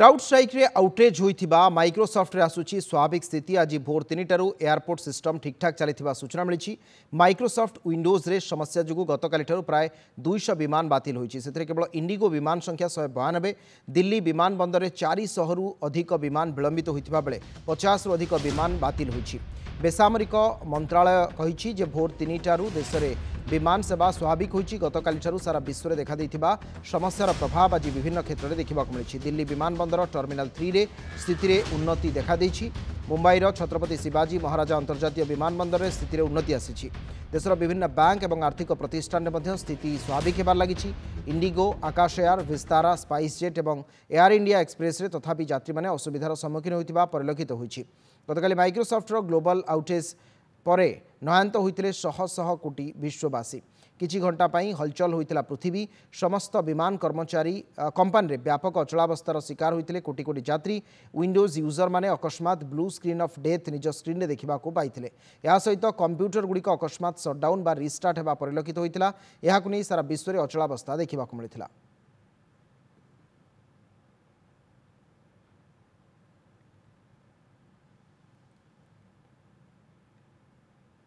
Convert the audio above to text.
crowd ଷ୍ଟ୍ରାଇକ୍ରେ outage ହୋଇଥିବା ମାଇକ୍ରୋସଫ୍ଟରେ ଆସୁଛି ସ୍ୱାଭାବିକ ସ୍ଥିତି ଆଜି ଭୋର ତିନିଟାରୁ ଏୟାରପୋର୍ଟ ସିଷ୍ଟମ୍ ଠିକ୍ଠାକ୍ ଚାଲିଥିବା ସୂଚନା ମିଳିଛି ମାଇକ୍ରୋସଫ୍ଟ ୱିଣ୍ଡୋଜ୍ରେ ସମସ୍ୟା ଯୋଗୁଁ ଗତକାଲିଠାରୁ ପ୍ରାୟ ଦୁଇଶହ ବିମାନ ବାତିଲ ହୋଇଛି ସେଥିରେ କେବଳ ଇଣ୍ଡିଗୋ ବିମାନ ସଂଖ୍ୟା ଶହେ ବୟାନବେ ଦିଲ୍ଲୀ ବିମାନ ବନ୍ଦରରେ ଚାରିଶହରୁ ଅଧିକ ବିମାନ ବିଳମ୍ବିତ ହୋଇଥିବା ବେଳେ ପଚାଶରୁ ଅଧିକ ବିମାନ ବାତିଲ ହୋଇଛି ବେସାମରିକ ମନ୍ତ୍ରାଳୟ କହିଛି ଯେ ଭୋର ତିନିଟାରୁ ଦେଶରେ ବିମାନ ସେବା ସ୍ୱାଭାବିକ ହୋଇଛି ଗତକାଲିଠାରୁ ସାରା ବିଶ୍ୱରେ ଦେଖାଦେଇଥିବା ସମସ୍ୟାର ପ୍ରଭାବ ଆଜି ବିଭିନ୍ନ କ୍ଷେତ୍ରରେ ଦେଖିବାକୁ ମିଳିଛି ଦିଲ୍ଲୀ ବିମାନ ବନ୍ଦର ଟର୍ମିନାଲ ଥ୍ରୀରେ ସ୍ଥିତିରେ ଉନ୍ନତି ଦେଖାଦେଇଛି মুম্বাইর ছত্রপতি শিবাজী মহারাজা অন্তর্জাতীয় বিমানবন্দরের স্থিতির উন্নতি আসিছে দেশের বিভিন্ন ব্যাঙ্ক এবং আর্থিক প্রতিষ্ঠানে মধ্যে স্থিতি স্বাভাবিক হবার লাগিছে IndiGo Akasa air Vistara SpiceJet এবং এয়ার ইন্ডিয়া এক্সপ্রেসে তথাপি যাত্রী মানে অসুবিধার সম্মুখীন হয়ে পরিলক্ষিত হয়েছে গতকাল মাইক্রোসফটর গ্লোবাল আউটেজ পরে নয়ান্ত হয়েছে শহ শহ কোটি বিশ্ববাসী কিছু ঘণ্টা পাই হলচল হয়েছিল পৃথিবী সমস্ত বিমান কর্মচারী কোম্পানিরে ব্যাপক অচলাবস্থার শিকার হয়েছিল কোটি কোটি যাত্রী উইন্ডোজ ইউজর মানে অকস্মাৎ ব্লু স্ক্রিন অফ ডেথ নিজ স্ক্রিনে দেখা পাইলে এসহিত কম্প্যুটর গুড়ি অকস্মাৎ সটডাউন বা রিস্টার্ট হওয়া পরিলক্ষিত হয়েছিল সারা বিশ্বরে অচলাবস্থা দেখা মিলে